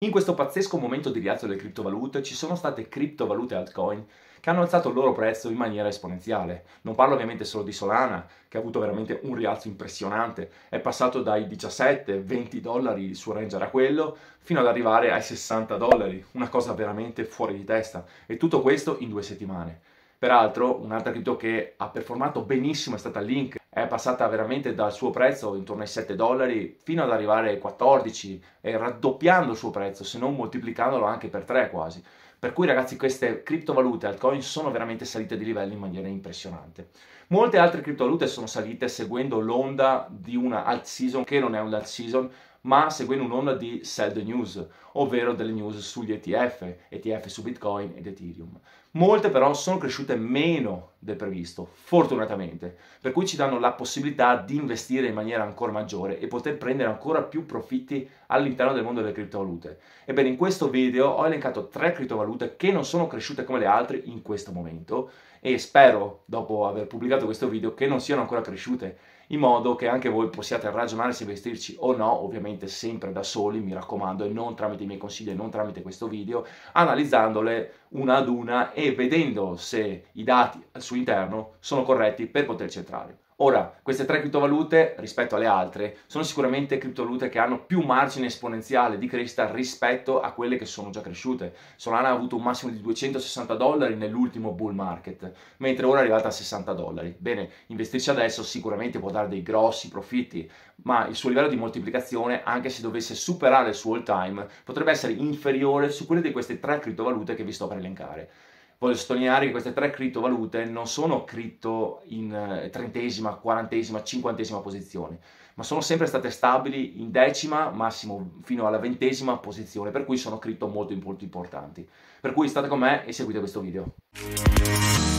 In questo pazzesco momento di rialzo delle criptovalute ci sono state criptovalute altcoin che hanno alzato il loro prezzo in maniera esponenziale. Non parlo ovviamente solo di Solana, che ha avuto veramente un rialzo impressionante. È passato dai 17-20 dollari, il suo range era quello, fino ad arrivare ai 60 dollari. Una cosa veramente fuori di testa. E tutto questo in due settimane. Peraltro, un'altra cripto che ha performato benissimo è stata Link, è passata veramente dal suo prezzo intorno ai 7 dollari fino ad arrivare ai 14, e raddoppiando il suo prezzo, se non moltiplicandolo anche per 3 quasi. Per cui ragazzi queste criptovalute altcoin sono veramente salite di livello in maniera impressionante. Molte altre criptovalute sono salite seguendo l'onda di una alt season che non è un alt season, ma seguendo un'onda di sad news, ovvero delle news sugli ETF, ETF su Bitcoin ed Ethereum. Molte però sono cresciute meno del previsto, fortunatamente, per cui ci danno la possibilità di investire in maniera ancora maggiore e poter prendere ancora più profitti all'interno del mondo delle criptovalute. Ebbene, in questo video ho elencato tre criptovalute che non sono cresciute come le altre in questo momento e spero, dopo aver pubblicato questo video, che non siano ancora cresciute, in modo che anche voi possiate ragionare se vestirci o no, ovviamente sempre da soli, mi raccomando, e non tramite i miei consigli, e non tramite questo video, analizzandole una ad una e vedendo se i dati al suo interno sono corretti per poterci entrare. Ora, queste tre criptovalute rispetto alle altre sono sicuramente criptovalute che hanno più margine esponenziale di crescita rispetto a quelle che sono già cresciute. Solana ha avuto un massimo di 260 dollari nell'ultimo bull market, mentre ora è arrivata a 60 dollari. Bene, investirci adesso sicuramente può dare dei grossi profitti, ma il suo livello di moltiplicazione, anche se dovesse superare il suo all time, potrebbe essere inferiore su quelle di queste tre criptovalute che vi sto per elencare voglio sottolineare che queste tre criptovalute non sono cripto in eh, trentesima, quarantesima, cinquantesima posizione, ma sono sempre state stabili in decima, massimo fino alla ventesima posizione, per cui sono cripto molto, molto importanti. Per cui state con me e seguite questo video.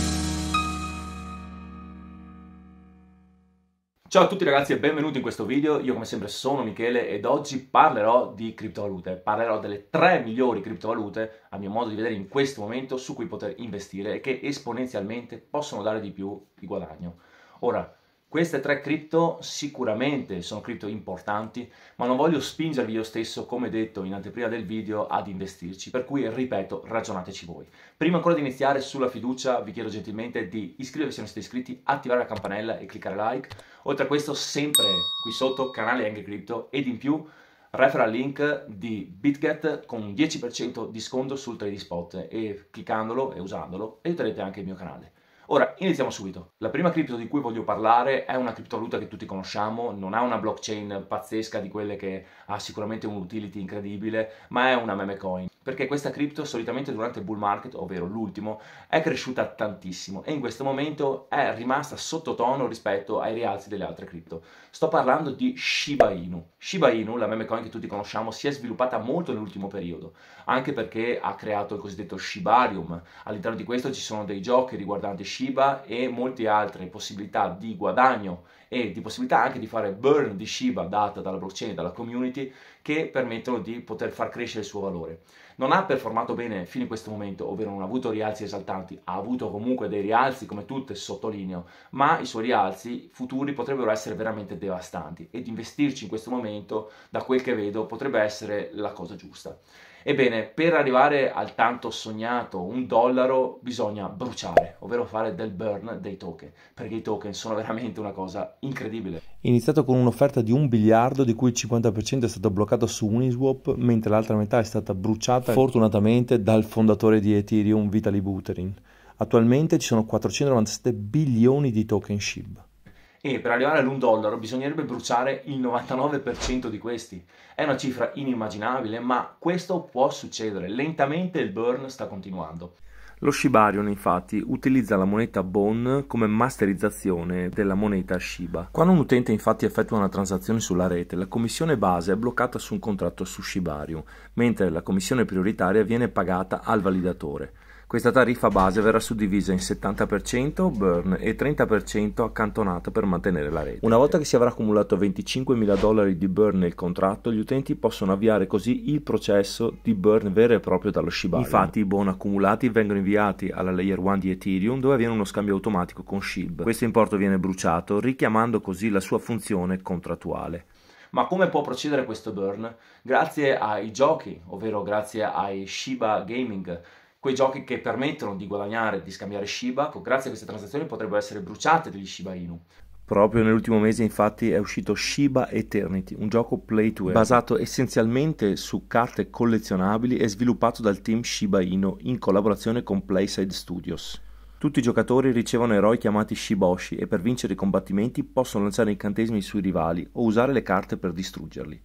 Ciao a tutti ragazzi e benvenuti in questo video, io come sempre sono Michele ed oggi parlerò di criptovalute, parlerò delle tre migliori criptovalute a mio modo di vedere in questo momento su cui poter investire e che esponenzialmente possono dare di più di guadagno. Ora, queste tre cripto sicuramente sono cripto importanti, ma non voglio spingervi io stesso, come detto in anteprima del video, ad investirci, per cui ripeto, ragionateci voi. Prima ancora di iniziare sulla fiducia, vi chiedo gentilmente di iscrivervi se non siete iscritti, attivare la campanella e cliccare like. Oltre a questo, sempre qui sotto, canale Angry Crypto ed in più referral link di BitGet con 10% di sconto sul trading spot e cliccandolo e usandolo aiuterete anche il mio canale. Ora, iniziamo subito. La prima cripto di cui voglio parlare è una criptovaluta che tutti conosciamo, non ha una blockchain pazzesca di quelle che ha sicuramente un utility incredibile, ma è una meme coin perché questa cripto solitamente durante il bull market, ovvero l'ultimo, è cresciuta tantissimo e in questo momento è rimasta sottotono rispetto ai rialzi delle altre cripto. Sto parlando di Shiba Inu. Shiba Inu, la meme coin che tutti conosciamo, si è sviluppata molto nell'ultimo periodo, anche perché ha creato il cosiddetto Shibarium. All'interno di questo ci sono dei giochi riguardanti Shiba e molte altre possibilità di guadagno e di possibilità anche di fare burn di Shiba data dalla blockchain, dalla community, che permettono di poter far crescere il suo valore. Non ha performato bene fino a questo momento, ovvero non ha avuto rialzi esaltanti, ha avuto comunque dei rialzi come tutte, sottolineo, ma i suoi rialzi futuri potrebbero essere veramente devastanti ed investirci in questo momento, da quel che vedo, potrebbe essere la cosa giusta. Ebbene, per arrivare al tanto sognato un dollaro bisogna bruciare, ovvero fare del burn dei token, perché i token sono veramente una cosa incredibile. Iniziato con un'offerta di un biliardo di cui il 50% è stato bloccato su Uniswap, mentre l'altra metà è stata bruciata fortunatamente dal fondatore di Ethereum Vitaly Buterin. Attualmente ci sono 497 bilioni di token SHIB e per arrivare all'1 dollaro bisognerebbe bruciare il 99% di questi. È una cifra inimmaginabile, ma questo può succedere. Lentamente il burn sta continuando. Lo Shibarion infatti utilizza la moneta Bone come masterizzazione della moneta Shiba. Quando un utente infatti effettua una transazione sulla rete, la commissione base è bloccata su un contratto su Shibarion, mentre la commissione prioritaria viene pagata al validatore. Questa tariffa base verrà suddivisa in 70% burn e 30% accantonata per mantenere la rete. Una volta che si avrà accumulato 25.000 dollari di burn nel contratto, gli utenti possono avviare così il processo di burn vero e proprio dallo Shibari. Infatti i bon accumulati vengono inviati alla layer 1 di Ethereum dove avviene uno scambio automatico con SHIB. Questo importo viene bruciato, richiamando così la sua funzione contrattuale. Ma come può procedere questo burn? Grazie ai giochi, ovvero grazie ai Shiba Gaming quei giochi che permettono di guadagnare, di scambiare Shiba, grazie a queste transazioni potrebbero essere bruciate degli Shiba Inu. Proprio nell'ultimo mese infatti è uscito Shiba Eternity, un gioco play to earn basato essenzialmente su carte collezionabili e sviluppato dal team Shiba Inu in collaborazione con Playside Studios. Tutti i giocatori ricevono eroi chiamati Shiboshi e per vincere i combattimenti possono lanciare incantesimi sui rivali o usare le carte per distruggerli.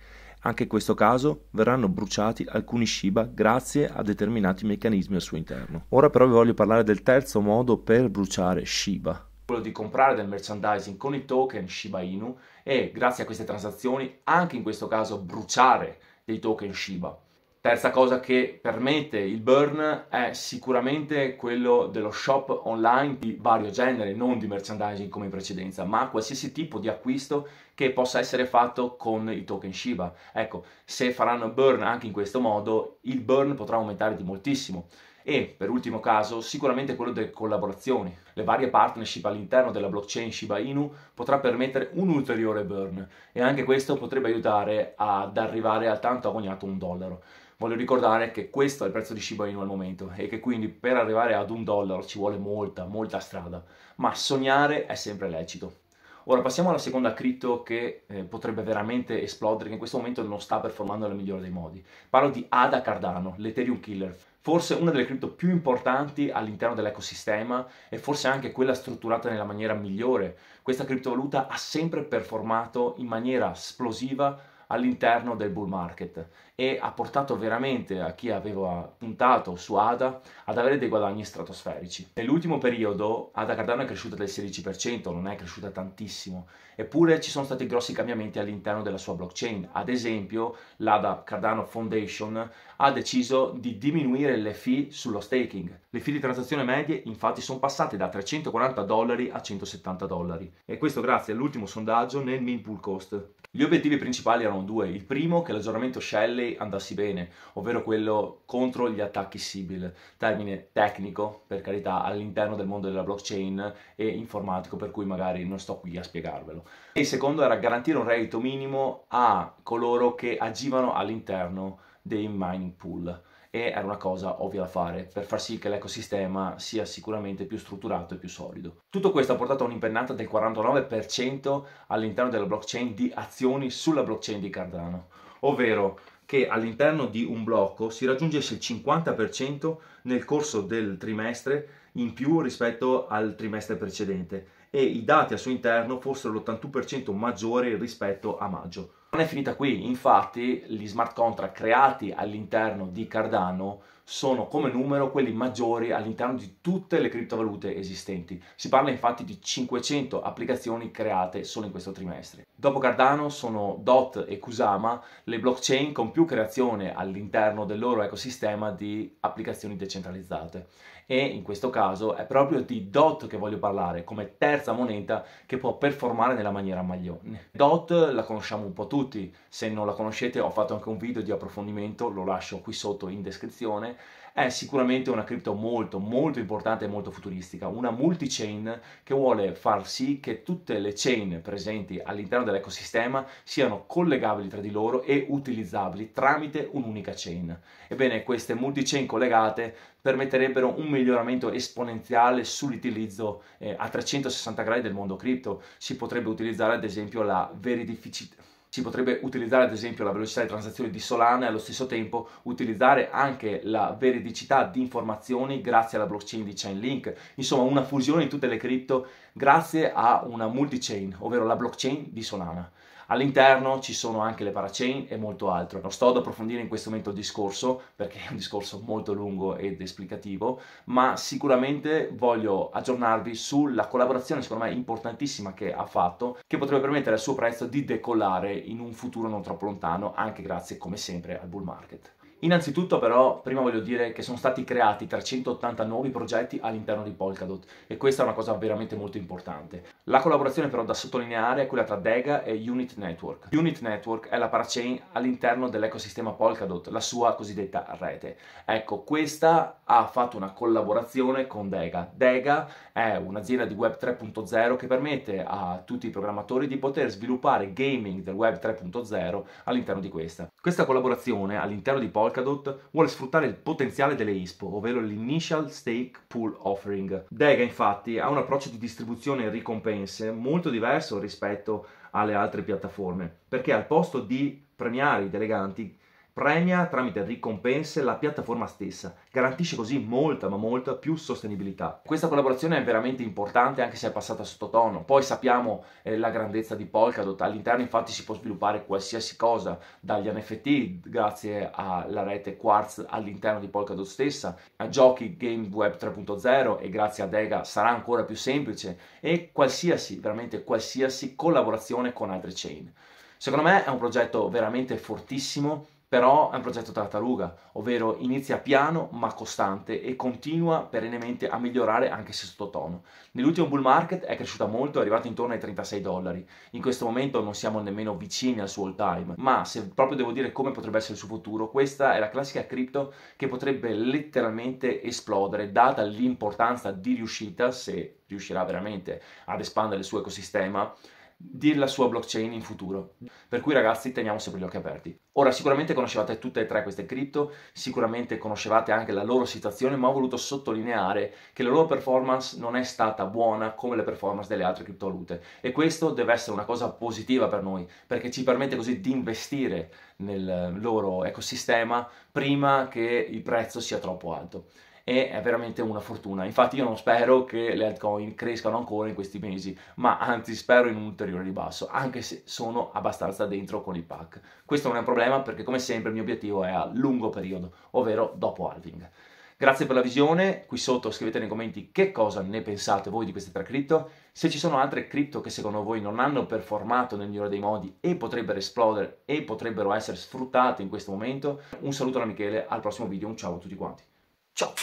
Anche in questo caso verranno bruciati alcuni Shiba grazie a determinati meccanismi al suo interno. Ora però vi voglio parlare del terzo modo per bruciare Shiba. Quello di comprare del merchandising con i token Shiba Inu e grazie a queste transazioni anche in questo caso bruciare dei token Shiba. Terza cosa che permette il burn è sicuramente quello dello shop online di vario genere, non di merchandising come in precedenza, ma qualsiasi tipo di acquisto che possa essere fatto con i token Shiba. Ecco, se faranno burn anche in questo modo, il burn potrà aumentare di moltissimo. E, per ultimo caso, sicuramente quello delle collaborazioni. Le varie partnership all'interno della blockchain Shiba Inu potrà permettere un ulteriore burn e anche questo potrebbe aiutare ad arrivare al tanto agognato un dollaro voglio ricordare che questo è il prezzo di Shiba Inu al momento e che quindi per arrivare ad un dollaro ci vuole molta, molta strada, ma sognare è sempre lecito. Ora passiamo alla seconda cripto che eh, potrebbe veramente esplodere, che in questo momento non sta performando nel migliore dei modi. Parlo di Ada Cardano, l'Ethereum Killer, forse una delle cripto più importanti all'interno dell'ecosistema e forse anche quella strutturata nella maniera migliore. Questa criptovaluta ha sempre performato in maniera esplosiva all'interno del bull market e ha portato veramente a chi aveva puntato su ADA ad avere dei guadagni stratosferici. Nell'ultimo periodo ADA Cardano è cresciuta del 16%, non è cresciuta tantissimo, eppure ci sono stati grossi cambiamenti all'interno della sua blockchain. Ad esempio l'ADA Cardano Foundation ha deciso di diminuire le fee sullo staking. Le fee di transazione medie infatti sono passate da 340 dollari a 170 dollari e questo grazie all'ultimo sondaggio nel min pool Cost. Gli obiettivi principali erano due. Il primo che l'aggiornamento Shell play andasse bene, ovvero quello contro gli attacchi SIBIL, termine tecnico per carità all'interno del mondo della blockchain e informatico per cui magari non sto qui a spiegarvelo. E il secondo era garantire un reddito minimo a coloro che agivano all'interno dei mining pool e era una cosa ovvia da fare per far sì che l'ecosistema sia sicuramente più strutturato e più solido. Tutto questo ha portato a un'impennata del 49% all'interno della blockchain di azioni sulla blockchain di Cardano, ovvero che all'interno di un blocco si raggiungesse il 50% nel corso del trimestre in più rispetto al trimestre precedente e i dati al suo interno fossero l'81% maggiori rispetto a maggio. Non è finita qui, infatti gli smart contract creati all'interno di Cardano sono come numero quelli maggiori all'interno di tutte le criptovalute esistenti. Si parla infatti di 500 applicazioni create solo in questo trimestre. Dopo Cardano sono DOT e Kusama le blockchain con più creazione all'interno del loro ecosistema di applicazioni decentralizzate e in questo caso è proprio di DOT che voglio parlare come terza moneta che può performare nella maniera maglione. DOT la conosciamo un po' tutti, se non la conoscete ho fatto anche un video di approfondimento, lo lascio qui sotto in descrizione è sicuramente una cripto molto molto importante e molto futuristica, una multi-chain che vuole far sì che tutte le chain presenti all'interno dell'ecosistema siano collegabili tra di loro e utilizzabili tramite un'unica chain. Ebbene, queste multi-chain collegate permetterebbero un miglioramento esponenziale sull'utilizzo eh, a 360 gradi del mondo cripto. Si potrebbe utilizzare ad esempio la verificità si potrebbe utilizzare ad esempio la velocità di transazione di Solana e allo stesso tempo utilizzare anche la veridicità di informazioni grazie alla blockchain di Chainlink, insomma una fusione di tutte le cripto grazie a una multi-chain, ovvero la blockchain di Solana. All'interno ci sono anche le parachain e molto altro. Non sto ad approfondire in questo momento il discorso perché è un discorso molto lungo ed esplicativo, ma sicuramente voglio aggiornarvi sulla collaborazione secondo me importantissima che ha fatto, che potrebbe permettere al suo prezzo di decollare in un futuro non troppo lontano, anche grazie come sempre al bull market. Innanzitutto però, prima voglio dire che sono stati creati 380 nuovi progetti all'interno di Polkadot e questa è una cosa veramente molto importante. La collaborazione però da sottolineare è quella tra Dega e Unit Network. Unit Network è la parachain all'interno dell'ecosistema Polkadot, la sua cosiddetta rete. Ecco, questa ha fatto una collaborazione con Dega. Dega è un'azienda di Web 3.0 che permette a tutti i programmatori di poter sviluppare gaming del Web 3.0 all'interno di questa. Questa collaborazione all'interno di Polkadot Polkadot vuole sfruttare il potenziale delle ISPO, ovvero l'Initial Stake Pool Offering. Dega infatti ha un approccio di distribuzione e ricompense molto diverso rispetto alle altre piattaforme, perché al posto di premiare i deleganti premia tramite ricompense la piattaforma stessa, garantisce così molta ma molta più sostenibilità. Questa collaborazione è veramente importante anche se è passata sottotono, poi sappiamo eh, la grandezza di Polkadot, all'interno infatti si può sviluppare qualsiasi cosa, dagli NFT grazie alla rete Quartz all'interno di Polkadot stessa, a giochi Game Web 3.0 e grazie a Dega sarà ancora più semplice e qualsiasi, veramente qualsiasi collaborazione con altre chain. Secondo me è un progetto veramente fortissimo però è un progetto tartaruga, ovvero inizia piano ma costante e continua perennemente a migliorare anche se sottotono. Nell'ultimo bull market è cresciuta molto, è arrivata intorno ai 36 dollari. In questo momento non siamo nemmeno vicini al suo all time, ma se proprio devo dire come potrebbe essere il suo futuro, questa è la classica cripto che potrebbe letteralmente esplodere, data l'importanza di riuscita, se riuscirà veramente ad espandere il suo ecosistema, della sua blockchain in futuro. Per cui ragazzi teniamo sempre gli occhi aperti. Ora sicuramente conoscevate tutte e tre queste cripto, sicuramente conoscevate anche la loro situazione, ma ho voluto sottolineare che la loro performance non è stata buona come le performance delle altre criptovalute e questo deve essere una cosa positiva per noi perché ci permette così di investire nel loro ecosistema prima che il prezzo sia troppo alto e è veramente una fortuna. Infatti io non spero che le altcoin crescano ancora in questi mesi, ma anzi spero in un ulteriore ribasso, anche se sono abbastanza dentro con il pack. Questo non è un problema perché come sempre il mio obiettivo è a lungo periodo, ovvero dopo halving. Grazie per la visione, qui sotto scrivete nei commenti che cosa ne pensate voi di queste tre cripto, se ci sono altre cripto che secondo voi non hanno performato nel migliore dei modi e potrebbero esplodere e potrebbero essere sfruttate in questo momento. Un saluto da Michele, al prossimo video, un ciao a tutti quanti. 叫。